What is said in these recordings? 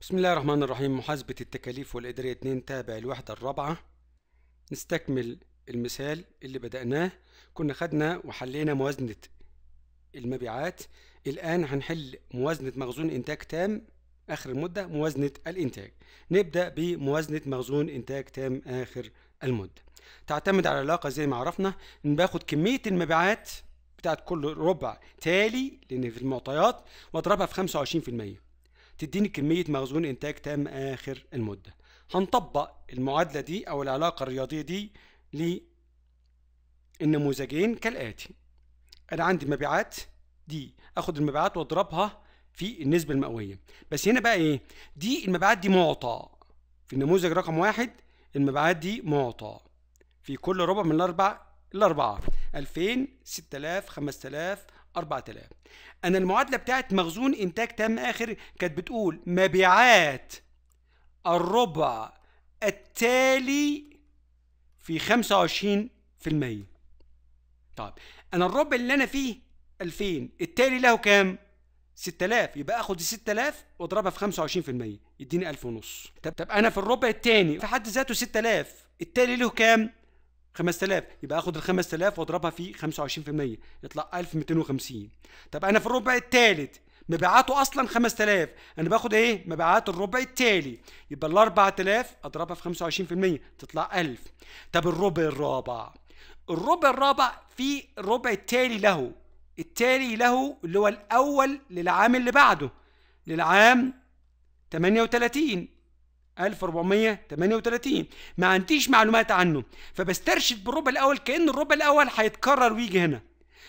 بسم الله الرحمن الرحيم محاسبة التكاليف والإدارية 2 تابع الوحدة الرابعة نستكمل المثال اللي بدأناه كنا خدنا وحلينا موازنة المبيعات الآن هنحل موازنة مخزون إنتاج تام آخر المدة موازنة الإنتاج نبدأ بموازنة مخزون إنتاج تام آخر المدة تعتمد على العلاقة زي ما عرفنا إن باخد كمية المبيعات بتاعت كل ربع تالي لأن في المعطيات وأضربها في 25% تديني كمية مخزون إنتاج تام آخر المدة هنطبق المعادلة دي أو العلاقة الرياضية دي للنموذجين كالآتي أنا عندي مبيعات دي أخد المبيعات وأضربها في النسبة المئوية بس هنا بقى إيه دي المبيعات دي معطى في النموذج رقم واحد المبيعات دي معطى في كل ربع من الأربع الأربعة 2000 6000 5000 4000 انا المعادله بتاعت مخزون انتاج تام اخر كانت بتقول مبيعات الربع التالي في 25% طيب انا الربع اللي انا فيه 2000 التالي له كام 6000 يبقى اخد ال 6000 واضربها في 25% يديني 1000 ونص طب طب انا في الربع الثاني في حد ذاته 6000 التالي له كام 5000 يبقى اخد ال 5000 واضربها في 25% يطلع 1250 طب انا في الربع الثالث مبيعاته اصلا 5000 انا باخد ايه مبيعات الربع التالي يبقى ال 4000 اضربها في 25% تطلع 1000 طب الربع الرابع الربع الرابع في الربع التالي له التالي له اللي هو الاول للعام اللي بعده للعام 38 1438 ما عنديش معلومات عنه فبسترشد بالربع الاول كان الربع الاول هيتكرر ويجي هنا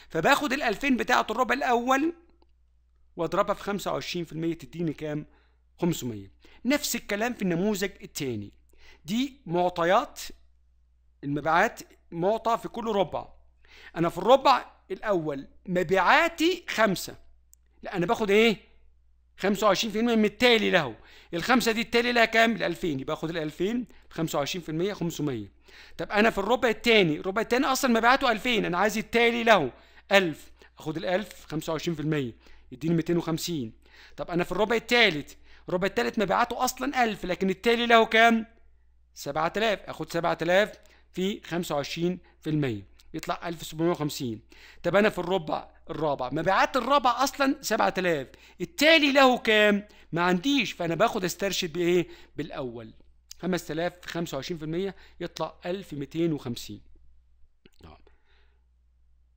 فباخد ال 2000 بتاعه الربع الاول واضربها في 25% تديني كام 500 نفس الكلام في النموذج الثاني دي معطيات المبيعات معطى في كل ربع انا في الربع الاول مبيعاتي خمسة لا انا باخد ايه 25% من التالي له الخمسه دي التالي لها كام ال 2000 يبقى خد ال 2000 25% 500 طب انا في الربع الثاني الربع الثاني اصلا مبيعاته 2000 انا عايز التالي له 1000 اخد ال 1000 25% يديني 250 طب انا في الربع الثالث الربع الثالث مبيعاته اصلا 1000 لكن التالي له كام 7000 اخد 7000 في 25% يطلع 1750 طب انا في الربع الرابع مبيعات الرابع اصلا 7000 التالي له كام ما عنديش فانا باخد استرشد بايه بالاول 5000 في 25% يطلع 1250 نعم.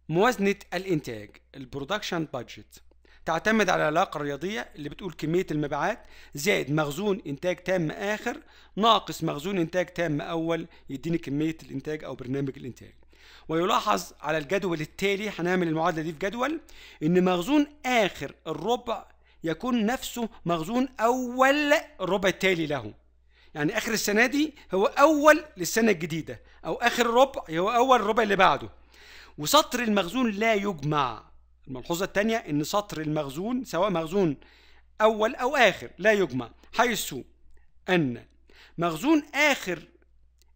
موازنة الإنتاج البرودكشن بادجت تعتمد على العلاقة الرياضية اللي بتقول كمية المبيعات زائد مخزون إنتاج تام آخر ناقص مخزون إنتاج تام أول يديني كمية الإنتاج أو برنامج الإنتاج ويلاحظ على الجدول التالي هنعمل المعادلة دي في جدول إن مخزون آخر الربع يكون نفسه مخزون أول الربع التالي له يعني آخر السنة دي هو أول للسنة الجديدة أو آخر ربع هو أول الربع اللي بعده وسطر المخزون لا يجمع الملحوظة الثانية إن سطر المخزون سواء مخزون أول أو آخر لا يجمع حيث أن مخزون آخر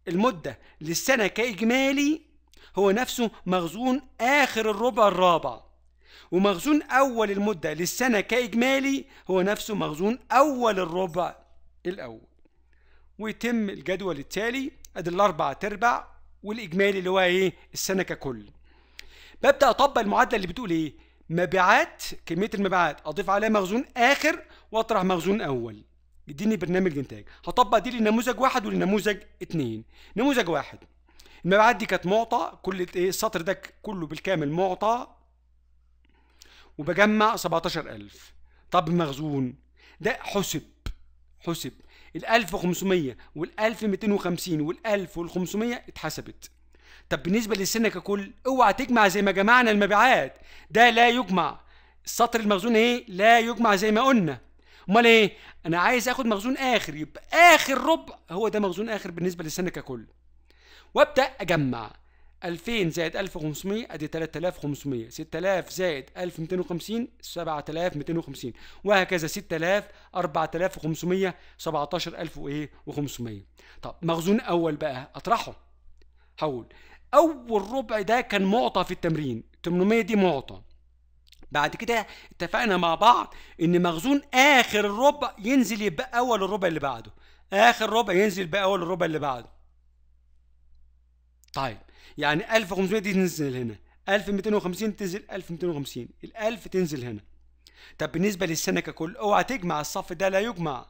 المدة للسنة كإجمالي هو نفسه مخزون آخر الربع الرابع ومخزون أول المدة للسنة كإجمالي هو نفسه مخزون أول الربع الأول ويتم الجدول التالي أدي الأربع تربع والإجمالي اللي هو إيه السنة ككل ببدأ أطبق المعادلة اللي بتقول إيه مبيعات كمية المبيعات أضيف عليها مخزون آخر وأطرح مخزون أول يديني برنامج إنتاج هطبق دي لنموذج واحد ولنموذج اتنين نموذج واحد المبيعات دي كانت معطى كل ايه السطر ده كله بالكامل معطى وبجمع 17000 طب مخزون ده حسب حسب ال 1500 وال 1250 وال 1500 اتحسبت طب بالنسبه للسنه ككل اوعى تجمع زي ما جمعنا المبيعات ده لا يجمع السطر المخزون ايه لا يجمع زي ما قلنا امال ايه انا عايز اخد مخزون اخر يبقى اخر ربع هو ده مخزون اخر بالنسبه للسنه ككل وابدأ أجمع 2000 زائد 1500 ادي 3500 6000 زائد 1250 7250 وهكذا 6000 4500 17000 وايه و500 طب مخزون اول بقى اطرحه هقول اول ربع ده كان معطى في التمرين 800 دي معطى بعد كده اتفقنا مع بعض ان مخزون اخر الربع ينزل يبقى اول الربع اللي بعده اخر ربع ينزل بقى اول الربع اللي بعده طيب يعني 1500 دي تنزل هنا 1250 تنزل 1250 ال 1000 تنزل هنا طب بالنسبه للسنه ككل اوعى تجمع الصف ده لا يجمع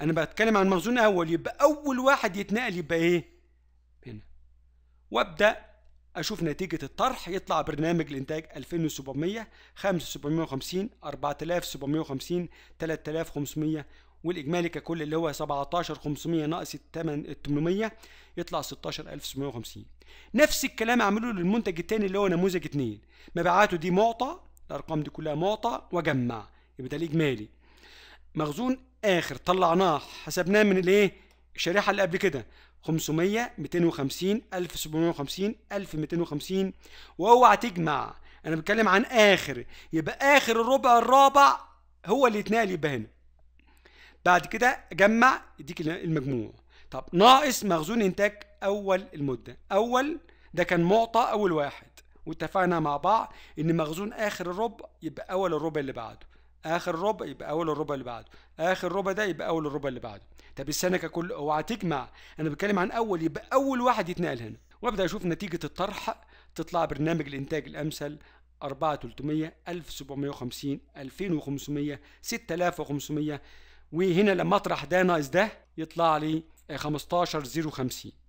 انا بتكلم عن مخزون اول يبقى اول واحد يتنقل يبقى ايه هنا وابدا اشوف نتيجه الطرح يطلع برنامج الانتاج 2700 5750 4750 3500 والاجمالي ككل اللي هو 17500 ناقص 800 يطلع 16650 نفس الكلام اعمله للمنتج الثاني اللي هو نموذج 2 مبيعاته دي معطى الارقام دي كلها معطى وجمع يبقى ده الاجمالي مخزون اخر طلعناه حسبناه من الايه الشريحه اللي قبل كده 500 250 1750 1250 واوعى تجمع انا بتكلم عن اخر يبقى اخر الربع الرابع هو اللي يتنقل يبقى هنا بعد كده جمع يديك المجموع طب ناقص مخزون انتاج اول المده اول ده كان معطى اول واحد واتفقنا مع بعض ان مخزون اخر الربع يبقى اول الربع اللي بعده اخر ربع يبقى اول الربع اللي بعده اخر ربع ده يبقى اول الربع اللي بعده طب السنه ككل اوعى تجمع انا بتكلم عن اول يبقى اول واحد يتنقل هنا وابدا اشوف نتيجه الطرح تطلع برنامج الانتاج الامثل 4300 1750 2500 6500 وهنا لما اطرح ده ناقص ده يطلع لي 15050